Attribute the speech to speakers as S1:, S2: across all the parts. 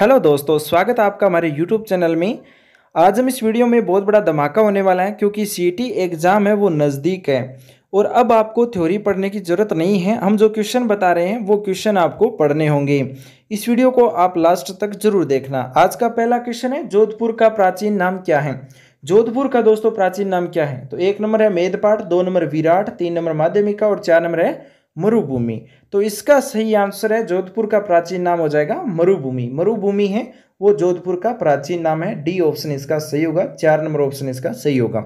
S1: hello दोस्तों स्वागत है आपका हमारे यूट्यूब चैनल में आज हम इस वीडियो में बहुत बड़ा धमाका होने वाला है क्योंकि सी एग्ज़ाम e है वो नज़दीक है और अब आपको थ्योरी पढ़ने की ज़रूरत नहीं है हम जो क्वेश्चन बता रहे हैं वो क्वेश्चन आपको पढ़ने होंगे इस वीडियो को आप लास्ट तक जरूर देखना आज का पहला क्वेश्चन है जोधपुर का प्राचीन नाम क्या है जोधपुर का दोस्तों प्राचीन नाम क्या है तो एक नंबर है मेदपाट दो नंबर विराट तीन नंबर माध्यमिका और चार नंबर है मरुभूमि तो इसका सही आंसर है जोधपुर का प्राचीन नाम हो जाएगा मरुभूमि मरुभूमि है वो जोधपुर का प्राचीन नाम है डी ऑप्शन इसका सही होगा चार नंबर ऑप्शन इसका सही होगा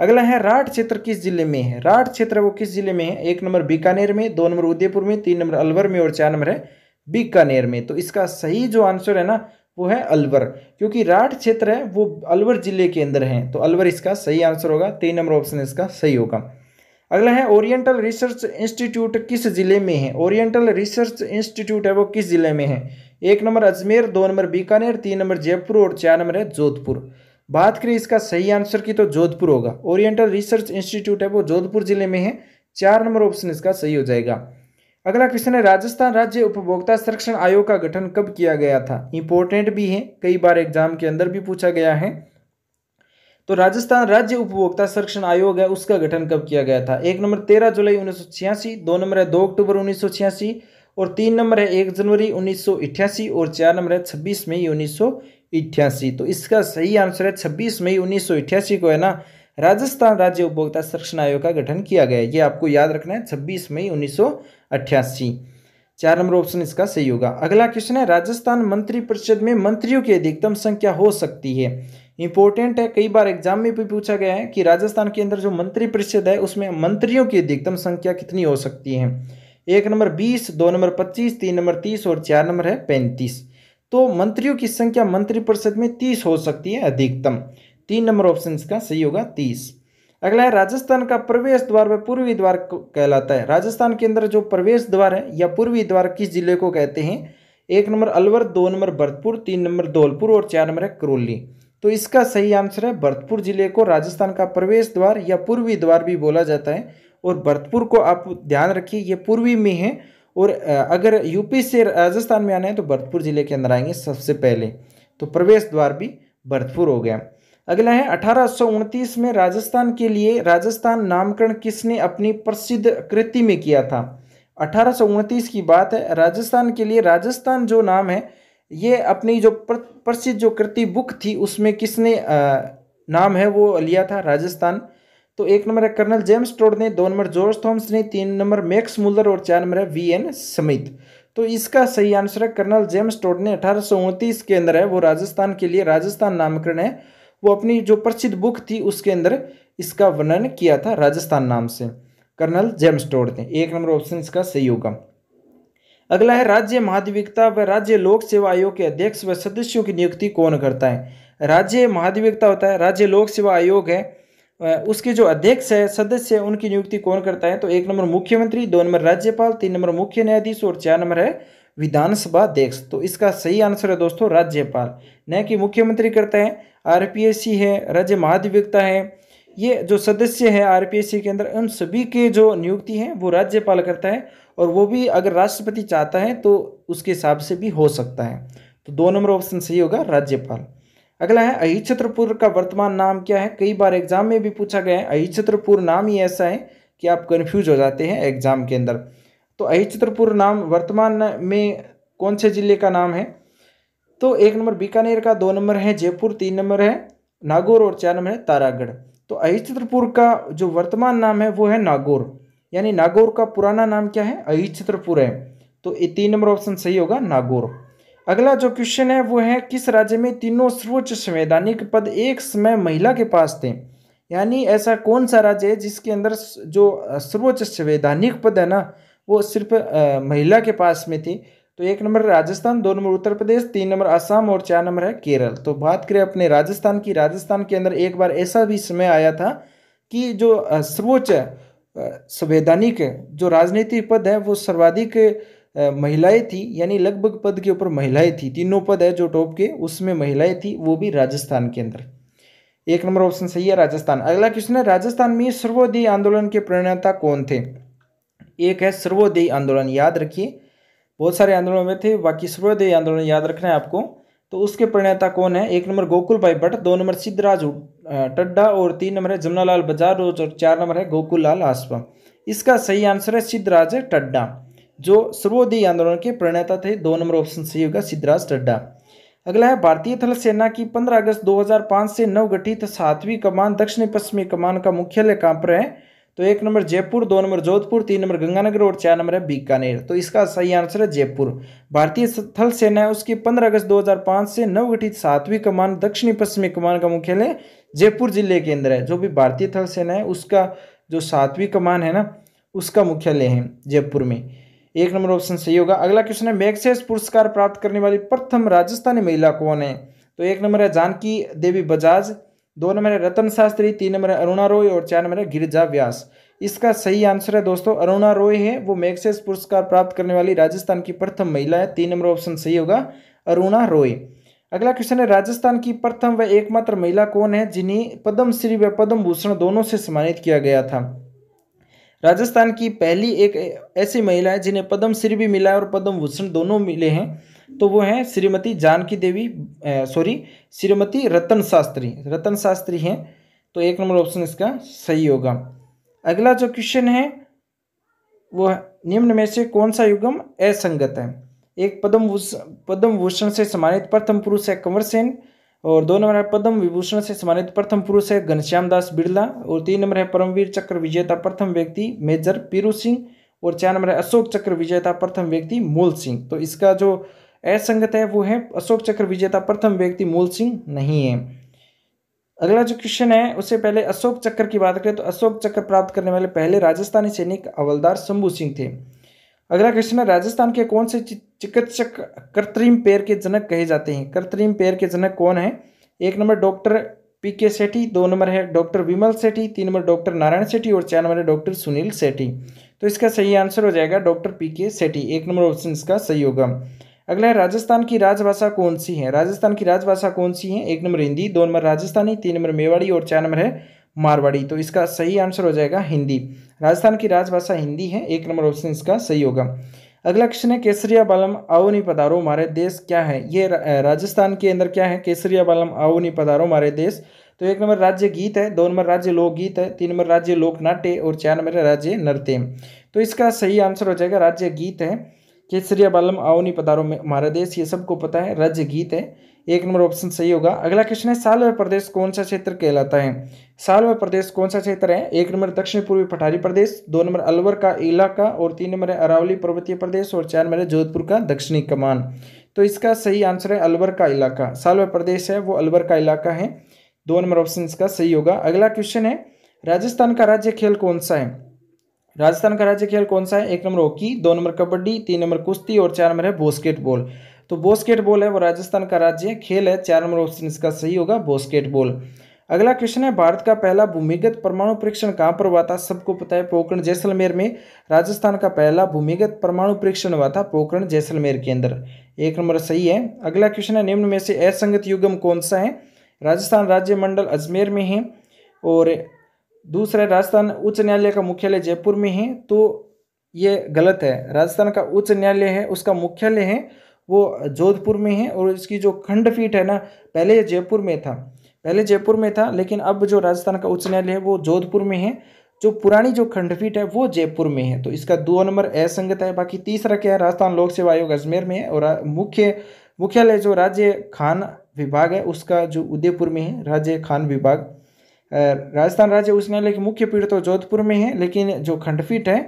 S1: अगला है राठ क्षेत्र किस जिले में है राठ क्षेत्र वो किस जिले में है एक नंबर बीकानेर में दो नंबर उदयपुर में तीन नंबर अलवर में और चार नंबर है बीकानेर में तो इसका सही जो आंसर है ना वो है अलवर क्योंकि राठ क्षेत्र है वो अलवर जिले के अंदर है तो अलवर इसका सही आंसर होगा तीन नंबर ऑप्शन इसका सही होगा अगला है ओरिएंटल रिसर्च इंस्टीट्यूट किस ज़िले में है ओरिएंटल रिसर्च इंस्टीट्यूट है वो किस ज़िले में है एक नंबर अजमेर दो नंबर बीकानेर तीन नंबर जयपुर और चार नंबर है जोधपुर बात करें इसका सही आंसर की तो जोधपुर होगा ओरिएंटल रिसर्च इंस्टीट्यूट है वो जोधपुर ज़िले में है चार नंबर ऑप्शन इसका सही हो जाएगा अगला क्वेश्चन है राजस्थान राज्य उपभोक्ता संरक्षण आयोग का गठन कब किया गया था इंपॉर्टेंट भी है कई बार एग्जाम के अंदर भी पूछा गया है तो राजस्थान राज्य उपभोक्ता संरक्षण आयोग है उसका गठन कब किया गया था एक नंबर तेरह जुलाई उन्नीस दो नंबर है दो अक्टूबर उन्नीस और तीन नंबर है एक जनवरी उन्नीस और चार नंबर है छब्बीस मई उन्नीस तो इसका सही आंसर है छब्बीस मई उन्नीस को है ना राजस्थान राज्य उपभोक्ता संरक्षण आयोग का गठन किया गया है ये आपको याद रखना है छब्बीस मई उन्नीस चार नंबर ऑप्शन इसका सही होगा अगला क्वेश्चन है राजस्थान मंत्रिपरिषद में मंत्रियों की अधिकतम संख्या हो सकती है इंपॉर्टेंट है कई बार एग्जाम में भी पूछा गया है कि राजस्थान के अंदर जो मंत्री परिषद है उसमें मंत्रियों की अधिकतम संख्या कितनी हो सकती है एक नंबर बीस दो नंबर पच्चीस तीन नंबर तीस और चार नंबर है पैंतीस तो मंत्रियों की संख्या मंत्रिपरिषद में तीस हो सकती है अधिकतम तीन नंबर ऑप्शन का सही होगा तीस अगला है राजस्थान का प्रवेश द्वार व पूर्वी द्वार कहलाता है राजस्थान के अंदर जो प्रवेश द्वार है या पूर्वी द्वार किस जिले को कहते हैं एक नंबर अलवर दो नंबर भरतपुर तीन नंबर धौलपुर और चार नंबर है करोली तो इसका सही आंसर है भरतपुर जिले को राजस्थान का प्रवेश द्वार या पूर्वी द्वार भी बोला जाता है और भरतपुर को आप ध्यान रखिए ये पूर्वी में है और अगर यूपी से राजस्थान में आना है तो भरतपुर जिले के अंदर आएंगे सबसे पहले तो प्रवेश द्वार भी भरतपुर हो गया अगला है अठारह में राजस्थान के लिए राजस्थान नामकरण किसने अपनी प्रसिद्ध कृति में किया था अठारह की बात है राजस्थान के लिए राजस्थान जो नाम है ये अपनी जो प्रसिद्ध जो कृति बुक थी उसमें किसने नाम है वो लिया था राजस्थान तो एक नंबर है कर्नल जेम्स टोड ने दो नंबर जॉर्ज थॉम्स ने तीन नंबर मैक्स मुलर और चार नंबर है वी एन समित तो इसका सही आंसर है कर्नल जेम्स टोड ने अठारह के अंदर है वो राजस्थान के लिए राजस्थान नामकरण है वो अपनी जो प्रसिद्ध बुक थी उसके अंदर इसका वर्णन किया था राजस्थान नाम से कर्नल जेम्स टोड ने एक नंबर ऑप्शन इसका सही होगा अगला है राज्य महाधिवक्ता व राज्य लोक सेवा आयोग के अध्यक्ष व सदस्यों की नियुक्ति कौन करता है राज्य महाधिवक्ता होता है राज्य लोक सेवा आयोग है उसके जो अध्यक्ष है सदस्य है उनकी नियुक्ति कौन करता है तो एक नंबर मुख्यमंत्री दो नंबर राज्यपाल तीन नंबर मुख्य न्यायाधीश और चार नंबर है विधानसभा अध्यक्ष तो इसका सही आंसर है दोस्तों राज्यपाल न कि मुख्यमंत्री करता है आर है राज्य महाधिवक्ता है ये जो सदस्य है आर के अंदर उन सभी के जो नियुक्ति हैं वो राज्यपाल करता है और वो भी अगर राष्ट्रपति चाहता है तो उसके हिसाब से भी हो सकता है तो दो नंबर ऑप्शन सही होगा राज्यपाल अगला है अहिछत्रपुर का वर्तमान नाम क्या है कई बार एग्जाम में भी पूछा गया है अहिछत्रपुर नाम ही ऐसा है कि आप कन्फ्यूज हो जाते हैं एग्जाम के अंदर तो अहिछत्रपुर नाम वर्तमान में कौन से जिले का नाम है तो एक नंबर बीकानेर का दो नंबर है जयपुर तीन नंबर है नागौर और चार नंबर है तारागढ़ तो अहिछत्रपुर का जो वर्तमान नाम है वो है नागौर यानी नागौर का पुराना नाम क्या है अहिछत्रपुर है तो ये तीन नंबर ऑप्शन सही होगा नागौर अगला जो क्वेश्चन है वो है किस राज्य में तीनों सर्वोच्च संवैधानिक पद एक समय महिला के पास थे यानी ऐसा कौन सा राज्य है जिसके अंदर जो सर्वोच्च संवैधानिक पद है ना वो सिर्फ महिला के पास में थी तो एक नंबर राजस्थान दो नंबर उत्तर प्रदेश तीन नंबर आसाम और चार नंबर है केरल तो बात करें अपने राजस्थान की राजस्थान के अंदर एक बार ऐसा भी समय आया था कि जो सर्वोच्च संवैधानिक जो राजनीतिक पद है वो सर्वाधिक महिलाएं थी यानी लगभग पद के ऊपर महिलाएं थी तीनों पद है जो टॉप के उसमें महिलाएं थी वो भी राजस्थान के अंदर एक नंबर ऑप्शन सही है राजस्थान अगला क्वेश्चन है राजस्थान में सर्वोदय आंदोलन के प्रणेता कौन थे एक है सर्वोदय आंदोलन याद रखिए बहुत सारे आंदोलन में थे बाकी सर्वोदय आंदोलन याद रखना है आपको तो उसके प्रणेता कौन है एक नंबर गोकुल भाई भट्ट दो नंबर सिद्धराज टड्डा और तीन नंबर है जमुनालाल बजारोज और चार नंबर है गोकुल लाल आसपा इसका सही आंसर है सिद्धराज टड्डा जो सर्वोदय आंदोलन के प्रणेता थे दो नंबर ऑप्शन सही होगा सिद्धराज टड्डा अगला है भारतीय थल सेना की 15 अगस्त 2005 से नवगठित सातवीं कमान दक्षिण पश्चिमी कमान का मुख्यालय कहाँ पर है तो एक नंबर जयपुर दो नंबर जोधपुर तीन नंबर गंगानगर और चार नंबर है बीकानेर तो इसका सही आंसर है जयपुर भारतीय थल सेना है उसकी 15 अगस्त 2005 से नवगठित सातवीं कमान दक्षिणी पश्चिमी कमान का मुख्यालय जयपुर जिले के अंदर है जो भी भारतीय थल सेना है उसका जो सातवीं कमान है ना उसका मुख्यालय है जयपुर में एक नंबर ऑप्शन सही होगा अगला क्वेश्चन है मैक्सेस पुरस्कार प्राप्त करने वाली प्रथम राजस्थानी महिला कौन है तो एक नंबर है जानकी देवी बजाज दो नंबर है रतन शास्त्री तीन नंबर है अरुणा रॉय और चार नंबर है गिरिजा व्यास इसका सही आंसर है दोस्तों अरुणा रॉय है वो मैक्सेस पुरस्कार प्राप्त करने वाली राजस्थान की प्रथम महिला है तीन नंबर ऑप्शन सही होगा अरुणा रॉय अगला क्वेश्चन है राजस्थान की प्रथम व एकमात्र महिला कौन है जिन्हें पद्मश्री व पद्म भूषण दोनों से सम्मानित किया गया था राजस्थान की पहली एक ऐसी महिला है जिन्हें पद्मश्री भी मिला है और पद्म भूषण दोनों मिले हैं तो वो हैं श्रीमती जानकी देवी सॉरी श्रीमती रतन शास्त्री रतन शास्त्री हैं तो एक नंबर ऑप्शन इसका सही होगा अगला जो क्वेश्चन है वो निम्न में से कौन सा युगम असंगत है एक पद्म पद्म भूषण से सम्मानित प्रथम पुरुष है कंवर सेन और दो नंबर है पद्म विभूषण से सम्मानित प्रथम पुरुष है घनश्याम दास बिरला और तीन नंबर है परमवीर चक्र विजेता प्रथम व्यक्ति मेजर पीरू सिंह और चार नंबर है अशोक चक्र विजेता प्रथम व्यक्ति मूल सिंह तो इसका जो असंगत है वो है अशोक चक्र विजेता प्रथम व्यक्ति मूल सिंह नहीं है अगला जो क्वेश्चन है उससे पहले अशोक चक्र की बात करें तो अशोक चक्र प्राप्त करने वाले पहले राजस्थानी सैनिक हवलदार शंभू सिंह थे अगला क्वेश्चन है राजस्थान के कौन से चिकित्सक कृत्रिम पैर के जनक कहे जाते हैं कृत्रिम पैर के जनक कौन है एक नंबर डॉक्टर पी के सेठी दो नंबर है डॉक्टर विमल सेठी तीन नंबर डॉक्टर नारायण सेठी और चार नंबर है डॉक्टर सुनील सेठी तो इसका सही आंसर हो जाएगा डॉक्टर पी के सेठी एक नंबर ऑप्शन इसका सही होगा अगला है राजस्थान की राजभाषा कौन सी है राजस्थान की राजभाषा कौन सी है एक नंबर हिंदी दो नंबर राजस्थानी तीन नंबर मेवाड़ी और चार नंबर है मारवाड़ी तो इसका सही आंसर हो जाएगा हिंदी राजस्थान की राजभाषा हिंदी है एक नंबर ऑप्शन इसका सही होगा अगला क्वेश्चन है केसरिया बालम आओनी पधारो हमारे देश क्या है ये राजस्थान के अंदर क्या है केसरिया बालम आओनी पधारो हमारे देश तो एक नंबर राज्य गीत है दो नंबर राज्य लोकगीत है तीन नंबर राज्य लोकनाट्य और चार नंबर राज्य नृत्य तो इसका सही आंसर हो जाएगा राज्य गीत है केसरिया बालम आओ पदारों में हमारा देश ये सबको पता है रज गीत है एक नंबर ऑप्शन सही होगा अगला क्वेश्चन है साल व प्रदेश कौन सा क्षेत्र कहलाता है साल व प्रदेश कौन सा क्षेत्र है एक नंबर दक्षिण पूर्वी पठारी प्रदेश दो नंबर अलवर का इलाका और तीन नंबर है अरावली पर्वतीय प्रदेश और चार नंबर है जोधपुर का दक्षिणी कमान तो इसका सही आंसर है अलवर का इलाका साल व प्रदेश है वो अलवर का इलाका है दो नंबर ऑप्शन इसका सही होगा अगला क्वेश्चन है राजस्थान का राज्य खेल कौन सा है राजस्थान का राज्य खेल कौन सा है एक नंबर हॉकी दो नंबर कबड्डी तीन नंबर कुश्ती और चार नंबर है बॉस्केटबॉल तो बॉस्केटबॉल है वो राजस्थान का राज्य खेल है चार नंबर ऑप्शन इसका सही होगा बॉस्केटबॉल अगला क्वेश्चन है भारत का पहला भूमिगत परमाणु परीक्षण कहाँ पर हुआ था सबको पता है पोखरण जैसलमेर में राजस्थान का पहला भूमिगत परमाणु परीक्षण हुआ था पोखरण जैसलमेर के अंदर एक नंबर सही है अगला क्वेश्चन है निम्न में से असंगत युगम कौन सा है राजस्थान राज्य मंडल अजमेर में है और दूसरा राजस्थान उच्च न्यायालय का मुख्यालय जयपुर में है तो ये गलत है राजस्थान का उच्च न्यायालय है उसका मुख्यालय है वो जोधपुर में है और इसकी जो खंडपीठ है ना पहले जयपुर में था पहले जयपुर में था लेकिन अब जो राजस्थान का उच्च न्यायालय है वो जोधपुर में है जो पुरानी जो खंडपीठ है वो जयपुर में है तो इसका दो नंबर असंगत है बाकी तीसरा क्या है राजस्थान लोक सेवा आयोग अजमेर में है और मुख्य मुख्यालय जो राज्य खान विभाग है उसका जो उदयपुर में है राज्य खान विभाग राजस्थान राज्य न्यायालय की मुख्य पीठ तो जोधपुर में है लेकिन जो खंडपीठ है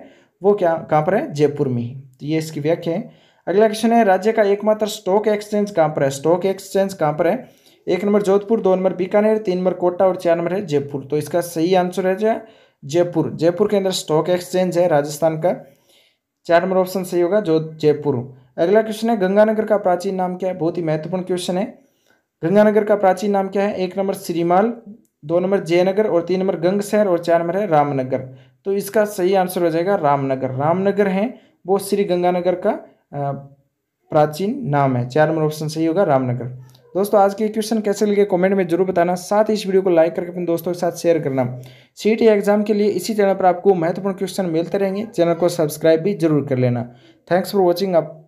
S1: वो क्या कहाँ पर है जयपुर में ही तो ये इसकी व्याख्या है अगला क्वेश्चन है राज्य का एकमात्र स्टॉक एक्सचेंज कहाँ पर है स्टॉक एक्सचेंज कहाँ पर है एक नंबर जोधपुर दो नंबर बीकानेर तीन नंबर कोटा और चार नंबर है जयपुर तो इसका सही आंसर है जयपुर जयपुर के अंदर स्टॉक एक्सचेंज है राजस्थान का चार नंबर ऑप्शन सही होगा जो जयपुर अगला क्वेश्चन है गंगानगर का प्राचीन नाम क्या है बहुत ही महत्वपूर्ण क्वेश्चन है गंगानगर का प्राचीन नाम क्या है एक नंबर श्रीमाल दो नंबर जयनगर और तीन नंबर गंगसैर और चार नंबर है रामनगर तो इसका सही आंसर हो जाएगा रामनगर रामनगर है वो श्री गंगानगर का प्राचीन नाम है चार नंबर ऑप्शन सही होगा रामनगर दोस्तों आज के क्वेश्चन कैसे लगे कमेंट में जरूर बताना साथ ही इस वीडियो को लाइक करके अपने दोस्तों के साथ शेयर करना सीट एग्जाम e के लिए इसी चैनल पर आपको महत्वपूर्ण क्वेश्चन मिलते रहेंगे चैनल को सब्सक्राइब भी जरूर कर लेना थैंक्स फॉर वॉचिंग आप